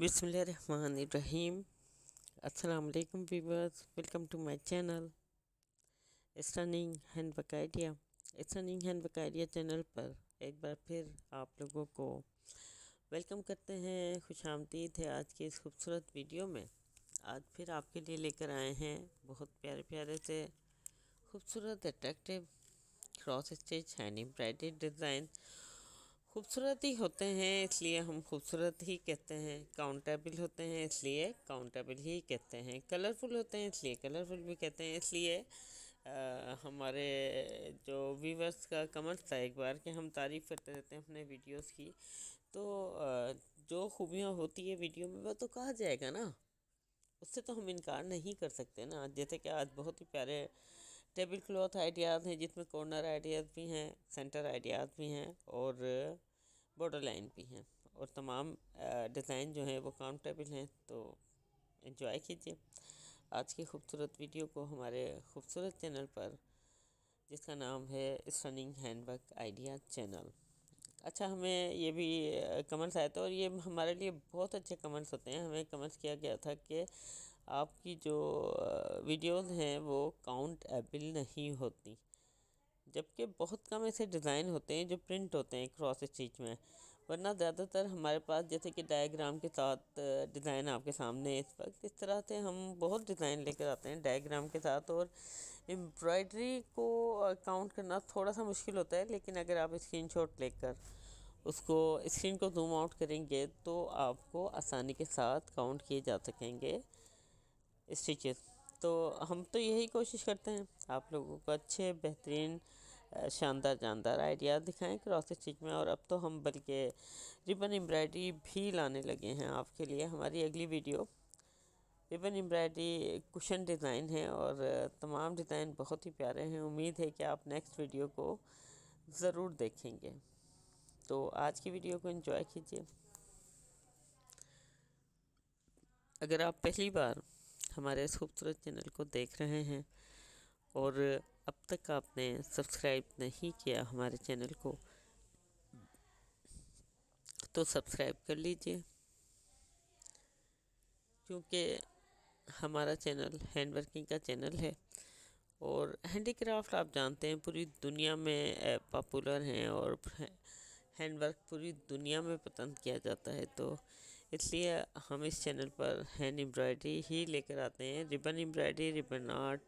बिसमीम असलकम viewers welcome to my channel stunning hand work idea stunning hand work idea channel पर एक बार फिर आप लोगों को वेलकम करते हैं खुश आमदीद है आज के इस खूबसूरत वीडियो में आज फिर आपके लिए लेकर आए हैं बहुत प्यारे प्यारे से खूबसूरत attractive cross stitch hand embroidered design खूबसूरत ही होते हैं इसलिए हम खूबसूरत ही कहते हैं काउंटेबल होते हैं इसलिए काउंटेबल ही कहते हैं कलरफुल होते हैं इसलिए कलरफुल भी कहते हैं इसलिए आ, हमारे जो व्यूवर्स का कमेंट था एक बार कि हम तारीफ़ करते रहते हैं अपने वीडियोस की तो आ, जो खूबियाँ होती है वीडियो में वह तो कहा जाएगा ना उससे तो हम इनकार नहीं कर सकते ना जैसे कि आज बहुत ही प्यारे टेबल क्लॉथ आइडियाज़ हैं जिसमें कॉर्नर आइडियाज़ भी हैं सेंटर आइडियाज़ भी हैं और बॉर्डर लाइन भी हैं और तमाम डिज़ाइन जो हैं वो काउंटेबल हैं तो इन्जॉय कीजिए आज की खूबसूरत वीडियो को हमारे खूबसूरत चैनल पर जिसका नाम है स्टनिंग हैंडवर्क आइडिया चैनल अच्छा हमें ये भी कमेंट्स आए थे और ये हमारे लिए बहुत अच्छे कमेंट्स होते हैं हमें कमेंट्स किया गया था कि आपकी जो वीडियोस हैं वो काउंट एबल नहीं होती जबकि बहुत कम ऐसे डिज़ाइन होते हैं जो प्रिंट होते हैं क्रॉस स्टिच में वरना ज़्यादातर हमारे पास जैसे कि डायग्राम के साथ डिज़ाइन आपके सामने इस वक्त इस तरह से हम बहुत डिज़ाइन लेकर आते हैं डायग्राम के साथ और एम्ब्रॉयडरी को काउंट करना थोड़ा सा मुश्किल होता है लेकिन अगर आप स्क्रीन शॉट लेकर उसको स्क्रीन को जूम आउट करेंगे तो आपको आसानी के साथ काउंट किए जा सकेंगे स्टिचेस तो हम तो यही कोशिश करते हैं आप लोगों को अच्छे बेहतरीन शानदार जानदार आइडिया दिखाएं क्रॉस स्टिच में और अब तो हम बल्कि रिबन एम्ब्रायड्री भी लाने लगे हैं आपके लिए हमारी अगली video ribbon embroidery cushion design है और तमाम डिज़ाइन बहुत ही प्यारे हैं उम्मीद है कि आप नेक्स्ट वीडियो को ज़रूर देखेंगे तो आज की वीडियो को इन्जॉय कीजिए अगर आप पहली बार हमारे इस खूबसूरत चैनल को देख रहे हैं और अब तक आपने सब्सक्राइब नहीं किया हमारे चैनल को तो सब्सक्राइब कर लीजिए क्योंकि हमारा चैनल हैंड वर्किंग का चैनल है और हैंडीक्राफ्ट आप जानते हैं पूरी दुनिया में पॉपुलर हैं और हैंडवर्क पूरी दुनिया में पसंद किया जाता है तो इसलिए हम इस चैनल पर हैंड एम्ब्रॉयडरी ही लेकर आते हैं ribbon embroidery ribbon art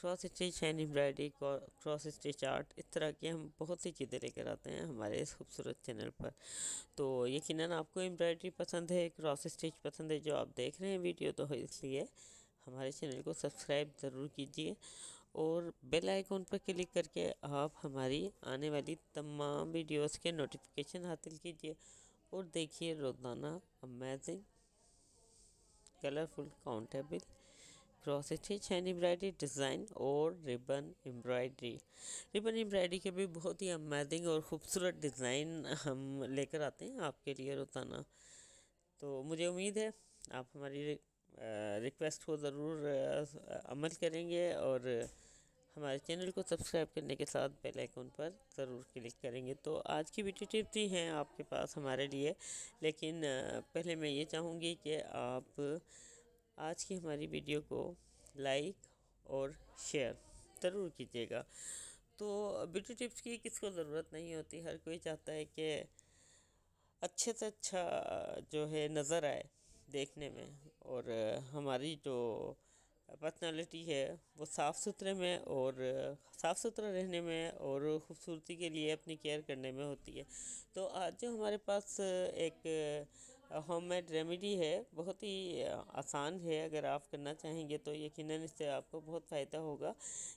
cross stitch hand embroidery cross stitch art इस तरह की हम बहुत सी चीज़ें लेकर आते हैं हमारे इस खूबसूरत चैनल पर तो यकीनन आपको एम्ब्रॉयडरी पसंद है क्रॉस स्टिच पसंद है जो आप देख रहे हैं वीडियो तो इसलिए हमारे चैनल को सब्सक्राइब ज़रूर कीजिए और बेल आइकॉन पर क्लिक करके आप हमारी आने वाली तमाम वीडियोस के नोटिफिकेशन हासिल कीजिए और देखिए रोज़ाना amazing colourful countable cross stitch hand embroidery design और रिबन एम्ब्रॉयडरी रिबन एम्ब्रॉयडरी के भी बहुत ही अमेजिंग और ख़ूबसूरत डिज़ाइन हम लेकर आते हैं आपके लिए रोज़ाना तो मुझे उम्मीद है आप हमारी रिक्वेस्ट को ज़रूर अमल करेंगे और हमारे चैनल को सब्सक्राइब करने के साथ बेल आइकन पर ज़रूर क्लिक करेंगे तो आज की वीडियो टिप्स ही हैं आपके पास हमारे लिए लेकिन पहले मैं ये चाहूँगी कि आप आज की हमारी वीडियो को लाइक और शेयर ज़रूर कीजिएगा तो वीडियो टिप्स की किसको ज़रूरत नहीं होती हर कोई चाहता है कि अच्छे से अच्छा जो है नज़र आए देखने में और हमारी जो पर्सनालिटी है वो साफ़ सुथरे में और साफ़ सुथरा रहने में और ख़ूबसूरती के लिए अपनी केयर करने में होती है तो आज जो हमारे पास एक होममेड रेमेडी है बहुत ही आसान है अगर आप करना चाहेंगे तो यकीनन इससे आपको बहुत फ़ायदा होगा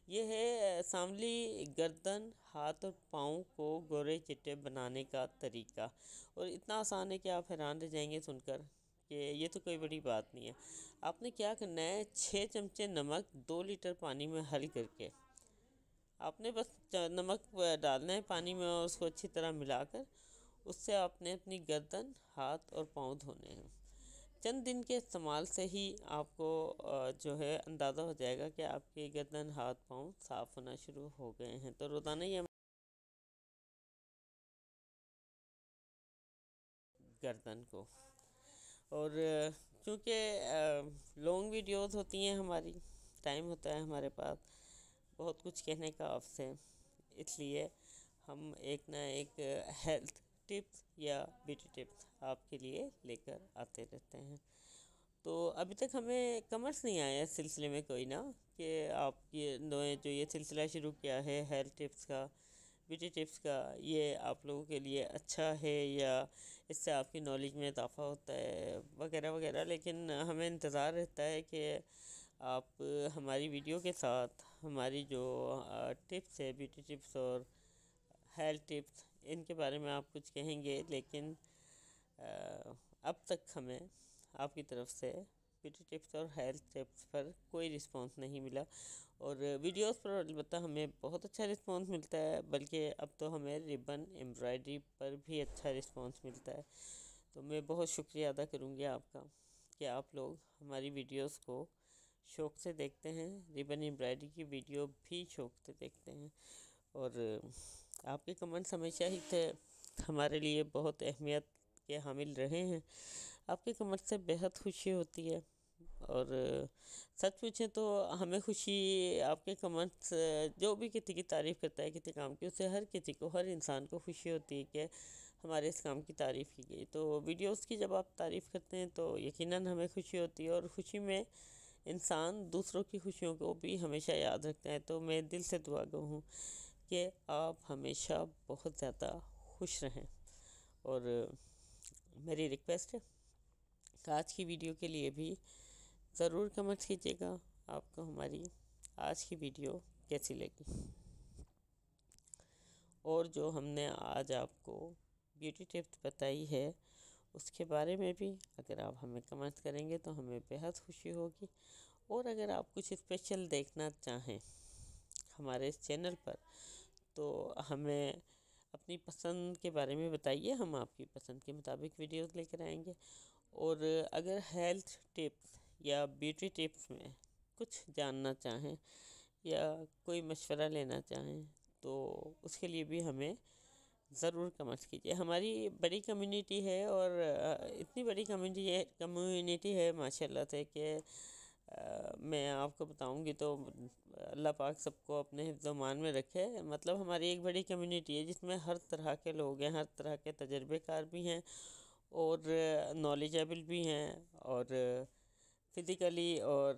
ये है सांवली गर्दन हाथ और पाँव को गोरे चिट्टे बनाने का तरीका और इतना आसान है कि आप हैरान रह जाएंगे सुनकर कि ये तो कोई बड़ी बात नहीं है आपने क्या करना है छः चमचे नमक दो लीटर पानी में हल करके आपने बस नमक डालना है पानी में और उसको अच्छी तरह मिलाकर उससे आपने अपनी गर्दन हाथ और पाँव धोने हैं चंद दिन के इस्तेमाल से ही आपको जो है अंदाज़ा हो जाएगा कि आपके गर्दन हाथ पाँव साफ़ होना शुरू हो गए हैं तो रोज़ाना ये गर्दन को और क्योंकि लॉन्ग वीडियोस होती हैं हमारी टाइम होता है हमारे पास बहुत कुछ कहने का आपसे इसलिए हम एक ना एक हेल्थ टिप्स या ब्यूटी टिप्स आपके लिए लेकर आते रहते हैं तो अभी तक हमें कमर्स नहीं आया इस सिलसिले में कोई ना कि आपकी जो ये सिलसिला शुरू किया है हेल्थ टिप्स का ब्यूटी टिप्स का ये आप लोगों के लिए अच्छा है या इससे आपकी नॉलेज में इजाफा होता है वगैरह वगैरह लेकिन हमें इंतज़ार रहता है कि आप हमारी वीडियो के साथ हमारी जो टिप्स है ब्यूटी टिप्स और हेल्थ टिप्स इनके बारे में आप कुछ कहेंगे लेकिन अब तक हमें आपकी तरफ से ब्यूटी टिप्स और हेल्थ टिप्स पर कोई रिस्पांस नहीं मिला और वीडियोस पर अलबत्त हमें बहुत अच्छा रिस्पांस मिलता है बल्कि अब तो हमें रिबन एम्ब्रॉयडरी पर भी अच्छा रिस्पांस मिलता है तो मैं बहुत शुक्रिया अदा करूँगी आपका कि आप लोग हमारी वीडियोस को शौक़ से देखते हैं रिबन एम्ब्रॉयडरी की वीडियो भी शौक़ से देखते हैं और आपके कमेंट्स हमेशा ही थे हमारे लिए बहुत अहमियत के हामिल रहे हैं आपके कमेंट्स से बेहद खुशी होती है और सच पूछें तो हमें खुशी आपके कमेंट्स जो भी किसी की तारीफ़ करता है किसी काम की उससे हर किसी को हर इंसान को खुशी होती है कि हमारे इस काम की तारीफ़ की गई तो वीडियोस की जब आप तारीफ़ करते हैं तो यकीनन हमें खुशी होती है और खुशी में इंसान दूसरों की खुशियों को भी हमेशा याद रखता है तो मैं दिल से दुआ गो हूँ कि आप हमेशा बहुत ज़्यादा खुश रहें और मेरी रिक्वेस्ट है आज की वीडियो के लिए भी ज़रूर कमेंट्स कीजिएगा आपको हमारी आज की वीडियो कैसी लगी और जो हमने आज आपको ब्यूटी टिप्स बताई है उसके बारे में भी अगर आप हमें कमेंट करेंगे तो हमें बेहद खुशी होगी और अगर आप कुछ स्पेशल देखना चाहें हमारे इस चैनल पर तो हमें अपनी पसंद के बारे में बताइए हम आपकी पसंद के मुताबिक वीडियोस लेकर आएंगे और अगर हेल्थ टिप्स या ब्यूटी टिप्स में कुछ जानना चाहें या कोई मशवरा लेना चाहें तो उसके लिए भी हमें ज़रूर कमेंट कीजिए हमारी बड़ी कम्युनिटी है और इतनी बड़ी कम्युनिटी है कम्युनिटी है माशाल्लाह से कि मैं आपको बताऊंगी तो अल्लाह पाक सबको अपने हिफ्जमान में रखे मतलब हमारी एक बड़ी कम्युनिटी है जिसमें हर तरह के लोग हैं हर तरह के तजर्बेकार भी हैं और नॉलेजेबल भी हैं और फिज़िकली और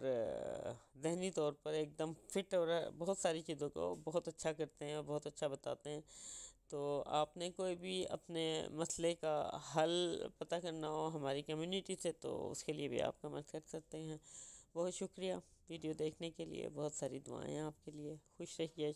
ज़हनी तौर पर एकदम फ़िट और बहुत सारी चीज़ों को बहुत अच्छा करते हैं और बहुत अच्छा बताते हैं तो आपने कोई भी अपने मसले का हल पता करना हो हमारी कम्युनिटी से तो उसके लिए भी आप कमेंट कर सकते हैं बहुत शुक्रिया वीडियो देखने के लिए बहुत सारी दुआएं आपके लिए खुश रहिए